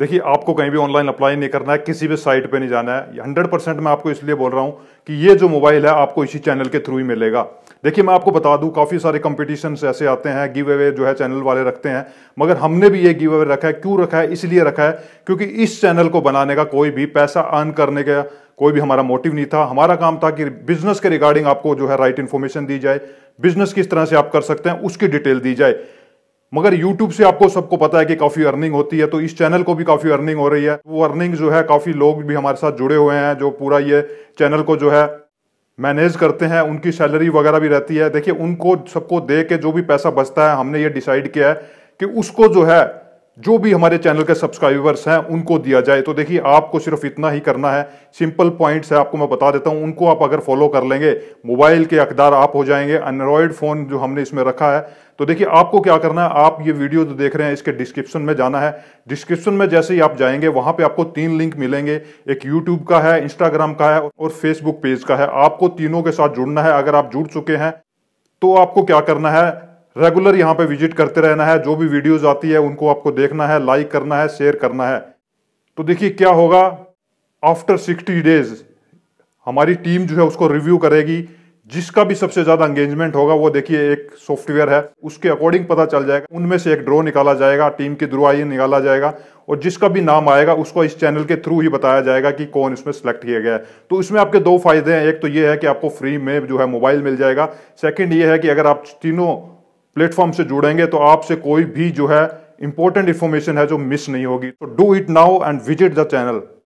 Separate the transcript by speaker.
Speaker 1: देखिए आपको कहीं भी ऑनलाइन अप्लाई नहीं करना है किसी भी साइट पे नहीं जाना है हंड्रेड परसेंट मैं आपको इसलिए बोल रहा हूँ कि ये जो मोबाइल है आपको इसी चैनल के थ्रू ही मिलेगा देखिए मैं आपको बता दूं काफ़ी सारे कंपटीशन ऐसे आते हैं गिव अवे जो है चैनल वाले रखते हैं मगर हमने भी ये गिव अवे रखा है क्यों रखा है इसलिए रखा है क्योंकि इस चैनल को बनाने का कोई भी पैसा अर्न करने का कोई भी हमारा मोटिव नहीं था हमारा काम था कि बिजनेस के रिगार्डिंग आपको जो है राइट इन्फॉर्मेशन दी जाए बिजनेस किस तरह से आप कर सकते हैं उसकी डिटेल दी जाए मगर YouTube से आपको सबको पता है कि काफी अर्निंग होती है तो इस चैनल को भी काफी अर्निंग हो रही है वो अर्निंग जो है काफी लोग भी हमारे साथ जुड़े हुए हैं जो पूरा ये चैनल को जो है मैनेज करते हैं उनकी सैलरी वगैरह भी रहती है देखिए उनको सबको दे के जो भी पैसा बचता है हमने ये डिसाइड किया है कि उसको जो है जो भी हमारे चैनल के सब्सक्राइबर्स हैं उनको दिया जाए तो देखिए आपको सिर्फ इतना ही करना है सिंपल पॉइंट्स है आपको मैं बता देता हूं उनको आप अगर फॉलो कर लेंगे मोबाइल के अकदार आप हो जाएंगे एंड्रॉयड फ़ोन जो हमने इसमें रखा है तो देखिए आपको क्या करना है आप ये वीडियो जो देख रहे हैं इसके डिस्क्रिप्शन में जाना है डिस्क्रिप्शन में जैसे ही आप जाएंगे वहां पे आपको तीन लिंक मिलेंगे एक यूट्यूब का है इंस्टाग्राम का है और फेसबुक पेज का है आपको तीनों के साथ जुड़ना है अगर आप जुड़ चुके हैं तो आपको क्या करना है रेगुलर यहाँ पे विजिट करते रहना है जो भी वीडियोज आती है उनको आपको देखना है लाइक करना है शेयर करना है तो देखिए क्या होगा आफ्टर सिक्सटी डेज हमारी टीम जो है उसको रिव्यू करेगी जिसका भी सबसे ज्यादा एंगेजमेंट होगा वो देखिए एक सॉफ्टवेयर है उसके अकॉर्डिंग पता चल जाएगा उनमें से एक ड्रो निकाला जाएगा टीम की द्रुआई निकाला जाएगा और जिसका भी नाम आएगा उसको इस चैनल के थ्रू ही बताया जाएगा कि कौन इसमें सेलेक्ट किया गया है तो इसमें आपके दो फायदे हैं एक तो ये है कि आपको फ्री में जो है मोबाइल मिल जाएगा सेकेंड ये है कि अगर आप तीनों प्लेटफॉर्म से जुड़ेंगे तो आपसे कोई भी जो है इंपॉर्टेंट इन्फॉर्मेशन है जो मिस नहीं होगी तो do it now and visit the channel